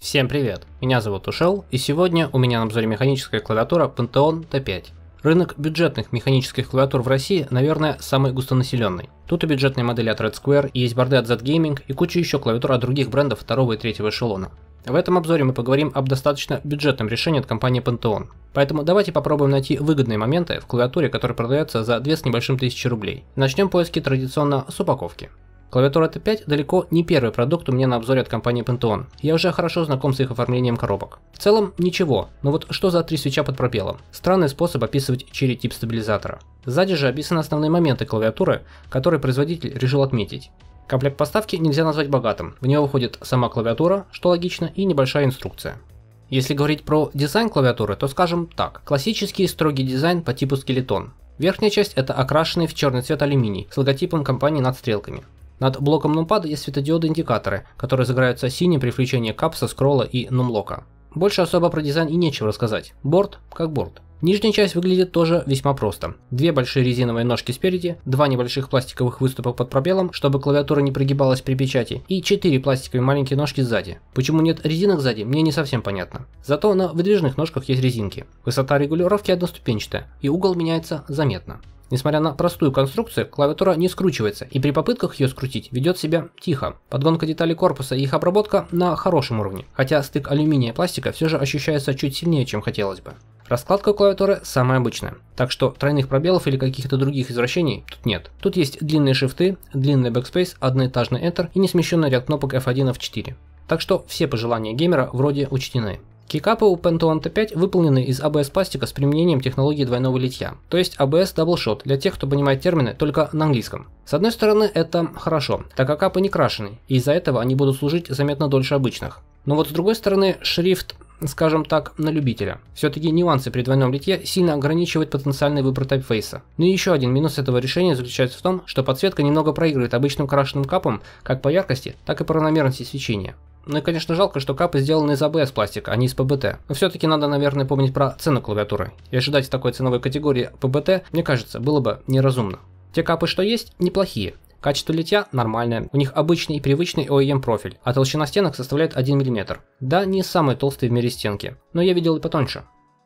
Всем привет, меня зовут Ушел, и сегодня у меня на обзоре механическая клавиатура Pantheon T5. Рынок бюджетных механических клавиатур в России, наверное, самый густонаселенный. Тут и бюджетные модели от Red Square, и есть борды от Z-Gaming, и куча еще клавиатур от других брендов второго и третьего эшелона. В этом обзоре мы поговорим об достаточно бюджетном решении от компании Pantheon. Поэтому давайте попробуем найти выгодные моменты в клавиатуре, которая продается за 2 с небольшим тысячи рублей. Начнем поиски традиционно с упаковки. Клавиатура T5 далеко не первый продукт у меня на обзоре от компании Pentone. Я уже хорошо знаком с их оформлением коробок. В целом ничего, но вот что за три свеча под пропелом? Странный способ описывать черри тип стабилизатора. Сзади же описаны основные моменты клавиатуры, которые производитель решил отметить. Комплект поставки нельзя назвать богатым, в него выходит сама клавиатура, что логично, и небольшая инструкция. Если говорить про дизайн клавиатуры, то скажем так, классический строгий дизайн по типу скелетон. Верхняя часть это окрашенный в черный цвет алюминий с логотипом компании над стрелками. Над блоком нумпада есть светодиоды-индикаторы, которые загораются синим при включении капса, скролла и нумлока. Больше особо про дизайн и нечего рассказать. Борт как борт. Нижняя часть выглядит тоже весьма просто. Две большие резиновые ножки спереди, два небольших пластиковых выступа под пробелом, чтобы клавиатура не прогибалась при печати, и четыре пластиковые маленькие ножки сзади. Почему нет резинок сзади, мне не совсем понятно. Зато на выдвижных ножках есть резинки. Высота регулировки одноступенчатая, и угол меняется заметно. Несмотря на простую конструкцию, клавиатура не скручивается, и при попытках ее скрутить ведет себя тихо. Подгонка деталей корпуса и их обработка на хорошем уровне, хотя стык алюминия и пластика все же ощущается чуть сильнее, чем хотелось бы. Раскладка клавиатуры самая обычная, так что тройных пробелов или каких-то других извращений тут нет. Тут есть длинные шифты, длинный backspace, одноэтажный Enter и несмещенный ряд кнопок F1, F4. Так что все пожелания геймера вроде учтены. Кикапы у Pentagon T5 выполнены из ABS-пластика а с применением технологии двойного литья, то есть ABS а Double Shot, для тех, кто понимает термины только на английском. С одной стороны, это хорошо, так как капы не крашены, и из-за этого они будут служить заметно дольше обычных. Но вот с другой стороны, шрифт скажем так, на любителя. Все-таки нюансы при двойном литье сильно ограничивают потенциальный выбор тайпфейса. Ну и еще один минус этого решения заключается в том, что подсветка немного проигрывает обычным крашенным капам как по яркости, так и по равномерности свечения. Ну и, конечно, жалко, что капы сделаны из ABS пластика, а не из ПБТ. Но все-таки надо, наверное, помнить про цену клавиатуры. И ожидать такой ценовой категории ПБТ, мне кажется, было бы неразумно. Те капы, что есть, неплохие. Качество литья нормальное, у них обычный и привычный OEM профиль, а толщина стенок составляет 1 мм. Да, не самые толстые в мире стенки, но я видел и потоньше.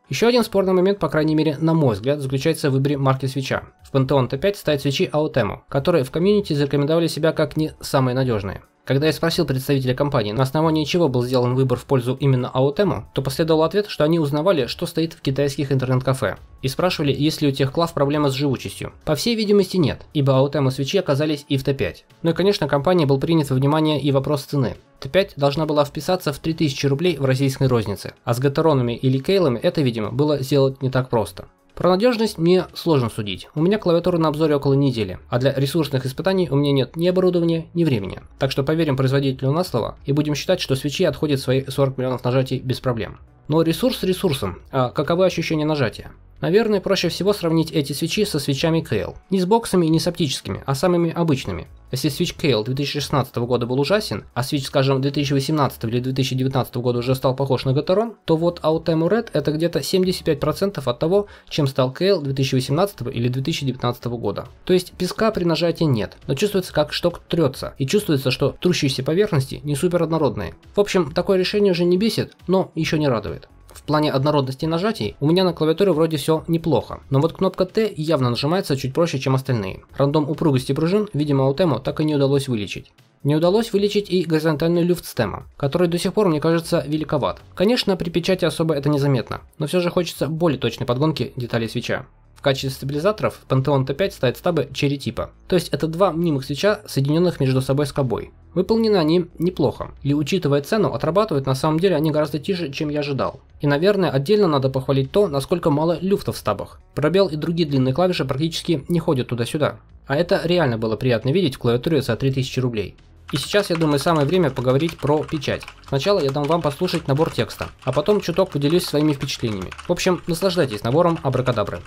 Еще один спорный момент, по крайней мере, на мой взгляд, заключается в выборе марки свеча. В Pantone T5 стоят свечи Aotemo, которые в комьюнити зарекомендовали себя как не самые надежные. Когда я спросил представителя компании, на основании чего был сделан выбор в пользу именно Аутему, то последовал ответ, что они узнавали, что стоит в китайских интернет-кафе, и спрашивали, есть ли у тех клав проблема с живучестью. По всей видимости нет, ибо Аутему свечи оказались и в Т5. Ну и конечно, компания был принят во внимание и вопрос цены. Т5 должна была вписаться в 3000 рублей в российской рознице, а с Гатеронами или Кейлами это, видимо, было сделать не так просто. Про надежность мне сложно судить. У меня клавиатура на обзоре около недели, а для ресурсных испытаний у меня нет ни оборудования, ни времени. Так что поверим производителю на слово и будем считать, что свечи отходят свои 40 миллионов нажатий без проблем. Но ресурс ресурсом, а каковы ощущения нажатия? Наверное, проще всего сравнить эти свечи со свечами Кейл. Не с боксами и не с оптическими, а самыми обычными. Если Switch Kale 2016 года был ужасен, а Switch, скажем, 2018 или 2019 года уже стал похож на Gateron, то вот Outemu Red это где-то 75% от того, чем стал Kale 2018 или 2019 года. То есть песка при нажатии нет, но чувствуется как шток трется, и чувствуется, что трущиеся поверхности не супер однородные. В общем, такое решение уже не бесит, но еще не радует плане однородности нажатий у меня на клавиатуре вроде все неплохо, но вот кнопка Т явно нажимается чуть проще, чем остальные. Рандом упругости пружин, видимо, у Тему так и не удалось вылечить. Не удалось вылечить и горизонтальный люфт стема, который до сих пор, мне кажется, великоват. Конечно, при печати особо это незаметно, но все же хочется более точной подгонки деталей свеча качестве стабилизаторов Pantheon T5 ставит стабы Cherry типа. То есть это два мнимых свеча, соединенных между собой скобой. Выполнены они неплохо, и учитывая цену, отрабатывают на самом деле они гораздо тише, чем я ожидал. И наверное отдельно надо похвалить то, насколько мало люфта в стабах. Пробел и другие длинные клавиши практически не ходят туда-сюда. А это реально было приятно видеть в клавиатуре за 3000 рублей. И сейчас, я думаю, самое время поговорить про печать. Сначала я дам вам послушать набор текста, а потом чуток поделюсь своими впечатлениями. В общем, наслаждайтесь набором абракадабры.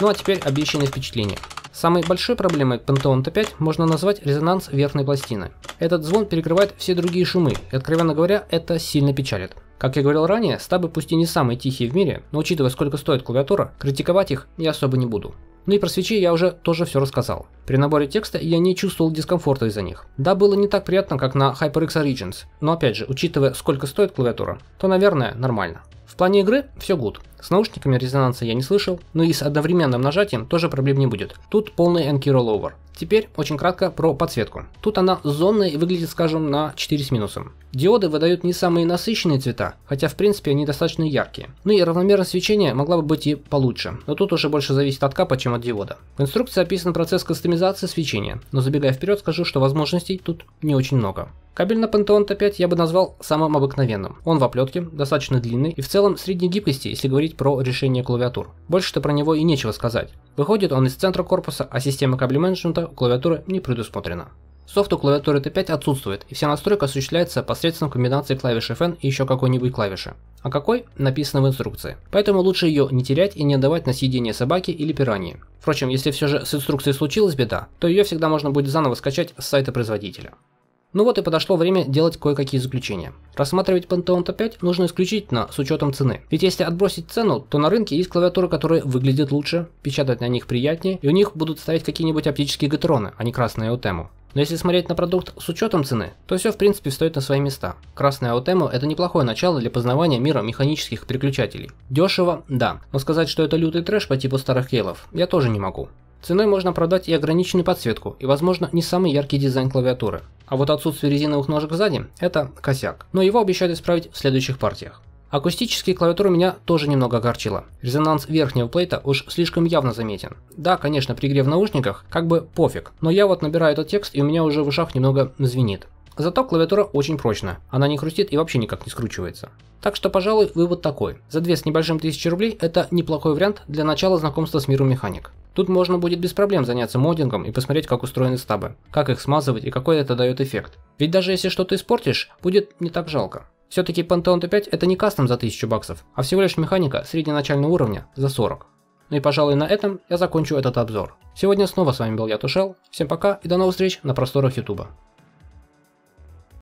Ну а теперь обещанные впечатления. Самой большой проблемой Pentaon T5 можно назвать резонанс верхней пластины. Этот звон перекрывает все другие шумы, и откровенно говоря, это сильно печалит. Как я говорил ранее, стабы пусть и не самые тихие в мире, но учитывая сколько стоит клавиатура, критиковать их я особо не буду. Ну и про свечи я уже тоже все рассказал. При наборе текста я не чувствовал дискомфорта из-за них. Да, было не так приятно, как на HyperX Origins, но опять же, учитывая сколько стоит клавиатура, то наверное нормально. В плане игры все good. С наушниками резонанса я не слышал, но и с одновременным нажатием тоже проблем не будет. Тут полный NK Rollover. Теперь очень кратко про подсветку. Тут она зонная и выглядит, скажем, на 4 с минусом. Диоды выдают не самые насыщенные цвета, хотя в принципе они достаточно яркие. Ну и равномерность свечения могла бы быть и получше, но тут уже больше зависит от капа, чем от диода. В инструкции описан процесс кастомизации свечения, но забегая вперед скажу, что возможностей тут не очень много. Кабель на Pantone T5 я бы назвал самым обыкновенным. Он в оплетке, достаточно длинный и в целом средней гибкости, если говорить про решение клавиатур. Больше-то про него и нечего сказать. Выходит он из центра корпуса, а система кабель менеджмента у клавиатуры не предусмотрена. Софт у клавиатуры T5 отсутствует, и вся настройка осуществляется посредством комбинации клавиш FN и еще какой-нибудь клавиши. А какой, написано в инструкции. Поэтому лучше ее не терять и не отдавать на съедение собаки или пираньи. Впрочем, если все же с инструкцией случилась беда, то ее всегда можно будет заново скачать с сайта производителя. Ну вот и подошло время делать кое-какие заключения. Рассматривать Pentium T5 нужно исключительно с учетом цены. Ведь если отбросить цену, то на рынке есть клавиатуры, которые выглядят лучше, печатать на них приятнее, и у них будут стоять какие-нибудь оптические гатроны, а не красные отему. Но если смотреть на продукт с учетом цены, то все в принципе стоит на свои места. Красная Аутема это неплохое начало для познавания мира механических переключателей. Дешево, да, но сказать, что это лютый трэш по типу старых кейлов, я тоже не могу. Ценой можно продать и ограниченную подсветку, и, возможно, не самый яркий дизайн клавиатуры. А вот отсутствие резиновых ножек сзади – это косяк, но его обещают исправить в следующих партиях. Акустические клавиатуры меня тоже немного огорчило. Резонанс верхнего плейта уж слишком явно заметен. Да, конечно, при игре в наушниках как бы пофиг, но я вот набираю этот текст и у меня уже в ушах немного звенит. Зато клавиатура очень прочна, она не хрустит и вообще никак не скручивается. Так что, пожалуй, вывод такой. За две с небольшим тысячи рублей это неплохой вариант для начала знакомства с миром механик. Тут можно будет без проблем заняться моддингом и посмотреть, как устроены стабы, как их смазывать и какой это дает эффект. Ведь даже если что-то испортишь, будет не так жалко. Все-таки Pantheon T5 это не кастом за 1000 баксов, а всего лишь механика средненачального уровня за 40. Ну и пожалуй на этом я закончу этот обзор. Сегодня снова с вами был я Тушел, всем пока и до новых встреч на просторах Ютуба.